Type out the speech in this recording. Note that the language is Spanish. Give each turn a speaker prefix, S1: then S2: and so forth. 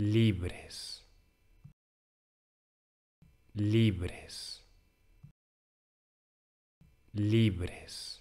S1: libres, libres, libres.